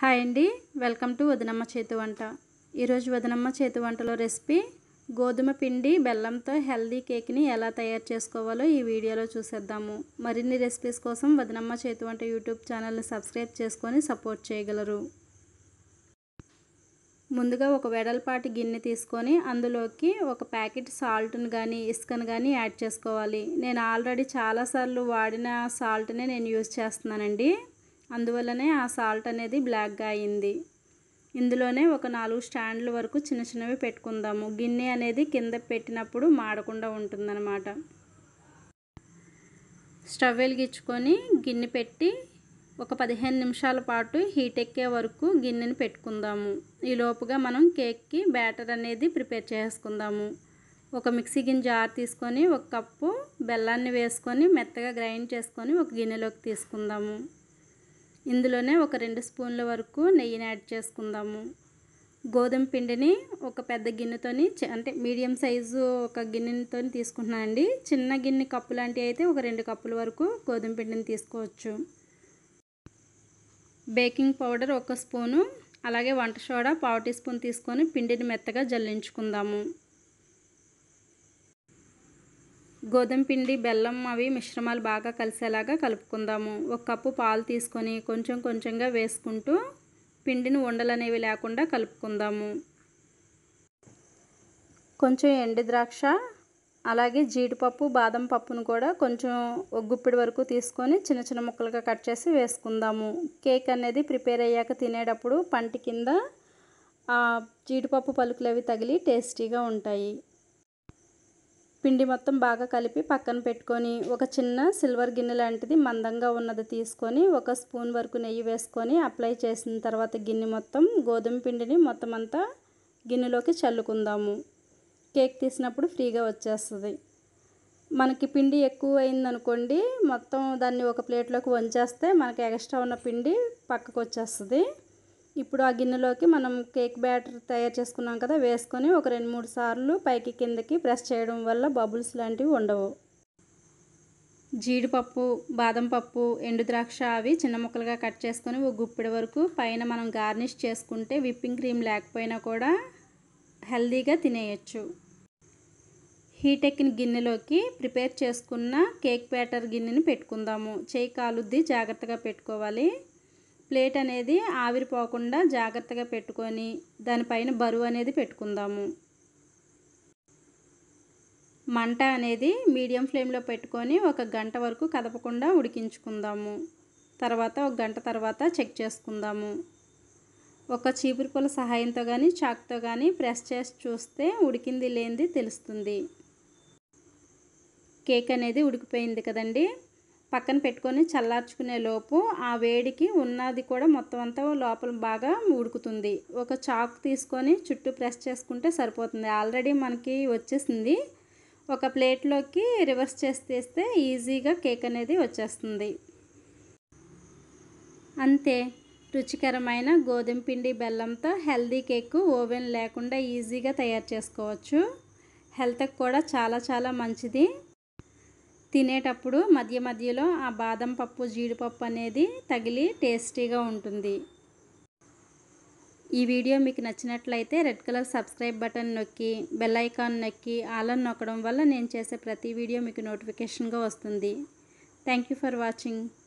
hi అండి welcome to వదనమ్మ చేతి వంట ఈరోజు వదనమ్మ చేతి వంటలో రెసిపీ గోధుమ పిండి బెల్లంతో హెల్దీ కేక్ని ఎలా తయారు చేసుకోవాలో ఈ వీడియోలో చూసేద్దాము మరిన్ని రెసిపీస్ కోసం వదనమ్మ చేతి వంట యూట్యూబ్ ఛానల్ని సబ్స్క్రైబ్ చేసుకొని సపోర్ట్ చేయగలరు ముందుగా ఒక వెడల్పాటి గిన్నె తీసుకొని అందులోకి ఒక ప్యాకెట్ సాల్ట్ను కానీ ఇసుకను కానీ యాడ్ చేసుకోవాలి నేను ఆల్రెడీ చాలాసార్లు వాడిన సాల్ట్నే నేను యూజ్ చేస్తున్నానండి అందువల్లనే ఆ సాల్ట్ అనేది బ్లాక్గా అయింది ఇందులోనే ఒక నాలుగు స్టాండ్ల వరకు చిన్న చిన్నవి పెట్టుకుందాము గిన్నె అనేది కింద పెట్టినప్పుడు మాడకుండా ఉంటుందన్నమాట స్టవ్ వెలిగించుకొని గిన్నె పెట్టి ఒక పదిహేను నిమిషాల పాటు హీట్ ఎక్కే వరకు గిన్నెని పెట్టుకుందాము ఈలోపుగా మనం కేక్కి బ్యాటర్ అనేది ప్రిపేర్ చేసుకుందాము ఒక మిక్సీ గిన్నె జార్ తీసుకొని ఒక కప్పు బెల్లాన్ని వేసుకొని మెత్తగా గ్రైండ్ చేసుకొని ఒక గిన్నెలోకి తీసుకుందాము ఇందులోనే ఒక రెండు స్పూన్ల వరకు నెయ్యిని యాడ్ చేసుకుందాము గోధుమ పిండిని ఒక పెద్ద గిన్నెతోని అంటే మీడియం సైజు ఒక గిన్నెతో తీసుకుంటున్నాను అండి చిన్న గిన్నె కప్పు లాంటివి అయితే ఒక రెండు కప్పుల వరకు గోధుమ పిండిని తీసుకోవచ్చు బేకింగ్ పౌడర్ ఒక స్పూను అలాగే వంట సోడా పావు టీ స్పూన్ తీసుకొని పిండిని మెత్తగా జల్లించుకుందాము గోధుమ పిండి బెల్లం అవి మిశ్రమాలు బాగా కలిసేలాగా కలుపుకుందాము ఒక కప్పు పాలు తీసుకొని కొంచెం కొంచెంగా వేసుకుంటూ పిండిని ఉండలనేవి లేకుండా కలుపుకుందాము కొంచెం ఎండి ద్రాక్ష అలాగే జీడిపప్పు బాదం పప్పును కూడా కొంచెం ఒగ్గుప్పిడి వరకు తీసుకొని చిన్న చిన్న ముక్కలుగా కట్ చేసి వేసుకుందాము కేక్ అనేది ప్రిపేర్ అయ్యాక తినేటప్పుడు పంటి కింద జీడిపప్పు పలుకులు అవి తగిలి టేస్టీగా ఉంటాయి పిండి మొత్తం బాగా కలిపి పక్కన పెట్టుకొని ఒక చిన్న సిల్వర్ గిన్నె లాంటిది మందంగా ఉన్నది తీసుకొని ఒక స్పూన్ వరకు నెయ్యి వేసుకొని అప్లై చేసిన తర్వాత గిన్నె మొత్తం గోధుమ పిండిని మొత్తం అంతా గిన్నెలోకి చల్లుకుందాము కేక్ తీసినప్పుడు ఫ్రీగా వచ్చేస్తుంది మనకి పిండి ఎక్కువ అయిందనుకోండి మొత్తం దాన్ని ఒక ప్లేట్లోకి వంచేస్తే మనకి ఎక్స్ట్రా ఉన్న పిండి పక్కకు వచ్చేస్తుంది ఇప్పుడు ఆ గిన్నెలోకి మనం కేక్ బ్యాటర్ తయారు చేసుకున్నాం కదా వేసుకొని ఒక రెండు మూడు సార్లు పైకి కిందకి ప్రెస్ చేయడం వల్ల బబుల్స్ లాంటివి ఉండవు జీడిపప్పు బాదం పప్పు ఎండు ద్రాక్ష అవి చిన్న ముక్కలుగా కట్ చేసుకొని ఒక గుప్పిడి వరకు పైన మనం గార్నిష్ చేసుకుంటే విప్పింగ్ క్రీమ్ లేకపోయినా కూడా హెల్దీగా తినేయచ్చు హీట్ ఎక్కిన గిన్నెలోకి ప్రిపేర్ చేసుకున్న కేక్ బ్యాటర్ గిన్నెని పెట్టుకుందాము చేయి కాలుద్ది జాగ్రత్తగా పెట్టుకోవాలి ప్లేట్ అనేది ఆవిరిపోకుండా జాగ్రత్తగా పెట్టుకొని దానిపైన బరువు అనేది పెట్టుకుందాము మంట అనేది మీడియం ఫ్లేమ్లో పెట్టుకొని ఒక గంట వరకు కదపకుండా ఉడికించుకుందాము తర్వాత ఒక గంట తర్వాత చెక్ చేసుకుందాము ఒక చీపురు పుల్ల సహాయంతో కానీ చాక్తో కానీ ప్రెస్ చేసి చూస్తే ఉడికింది లేనిది తెలుస్తుంది కేక్ అనేది ఉడికిపోయింది కదండీ పక్కన పెట్టుకొని చల్లార్చుకునే లోపు ఆ వేడికి ఉన్నది కూడా మొత్తం అంతా లోపల బాగా ఉడుకుతుంది ఒక చాకు తీసుకొని చుట్టూ ప్రెస్ చేసుకుంటే సరిపోతుంది ఆల్రెడీ మనకి వచ్చేసింది ఒక ప్లేట్లోకి రివర్స్ చేసి తీస్తే ఈజీగా కేక్ అనేది వచ్చేస్తుంది అంతే రుచికరమైన గోధుమ పిండి బెల్లంతో హెల్దీ కేక్ ఓవెన్ లేకుండా ఈజీగా తయారు చేసుకోవచ్చు హెల్త్కి కూడా చాలా చాలా మంచిది తినేటప్పుడు మధ్య మధ్యలో ఆ బాదం పప్పు జీడిపప్పు అనేది తగిలి టేస్టీగా ఉంటుంది ఈ వీడియో మీకు నచ్చినట్లయితే రెడ్ కలర్ సబ్స్క్రైబ్ బటన్ నొక్కి బెల్ ఐకాన్ నొక్కి ఆలన్ నొక్కడం వల్ల నేను చేసే ప్రతి వీడియో మీకు నోటిఫికేషన్గా వస్తుంది థ్యాంక్ యూ ఫర్ వాచింగ్